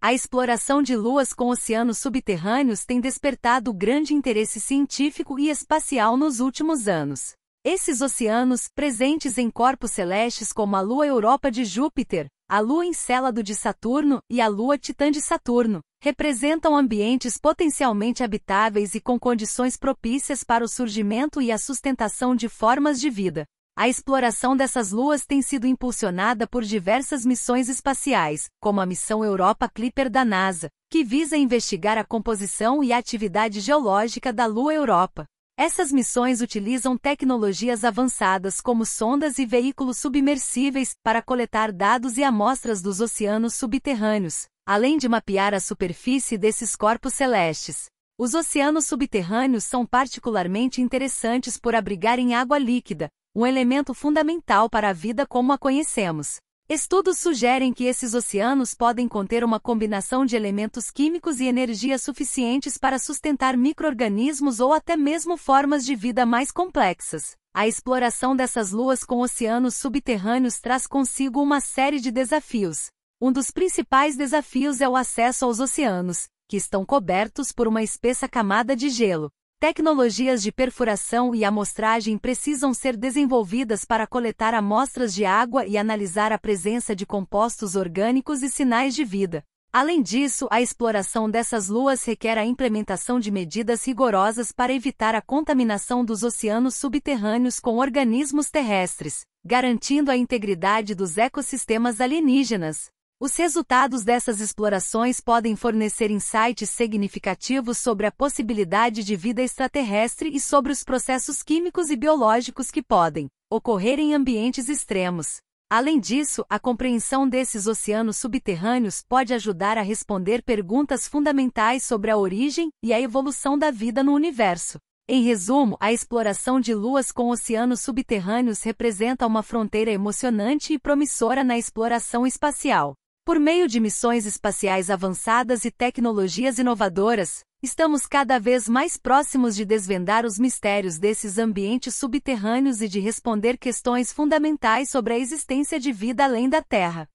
A exploração de luas com oceanos subterrâneos tem despertado grande interesse científico e espacial nos últimos anos. Esses oceanos, presentes em corpos celestes como a lua Europa de Júpiter, a lua Encélado de Saturno e a lua Titã de Saturno, representam ambientes potencialmente habitáveis e com condições propícias para o surgimento e a sustentação de formas de vida, a exploração dessas luas tem sido impulsionada por diversas missões espaciais, como a missão Europa Clipper da NASA, que visa investigar a composição e a atividade geológica da Lua Europa. Essas missões utilizam tecnologias avançadas como sondas e veículos submersíveis para coletar dados e amostras dos oceanos subterrâneos, além de mapear a superfície desses corpos celestes. Os oceanos subterrâneos são particularmente interessantes por abrigarem água líquida, um elemento fundamental para a vida como a conhecemos. Estudos sugerem que esses oceanos podem conter uma combinação de elementos químicos e energia suficientes para sustentar micro-organismos ou até mesmo formas de vida mais complexas. A exploração dessas luas com oceanos subterrâneos traz consigo uma série de desafios. Um dos principais desafios é o acesso aos oceanos, que estão cobertos por uma espessa camada de gelo. Tecnologias de perfuração e amostragem precisam ser desenvolvidas para coletar amostras de água e analisar a presença de compostos orgânicos e sinais de vida. Além disso, a exploração dessas luas requer a implementação de medidas rigorosas para evitar a contaminação dos oceanos subterrâneos com organismos terrestres, garantindo a integridade dos ecossistemas alienígenas. Os resultados dessas explorações podem fornecer insights significativos sobre a possibilidade de vida extraterrestre e sobre os processos químicos e biológicos que podem ocorrer em ambientes extremos. Além disso, a compreensão desses oceanos subterrâneos pode ajudar a responder perguntas fundamentais sobre a origem e a evolução da vida no universo. Em resumo, a exploração de luas com oceanos subterrâneos representa uma fronteira emocionante e promissora na exploração espacial. Por meio de missões espaciais avançadas e tecnologias inovadoras, estamos cada vez mais próximos de desvendar os mistérios desses ambientes subterrâneos e de responder questões fundamentais sobre a existência de vida além da Terra.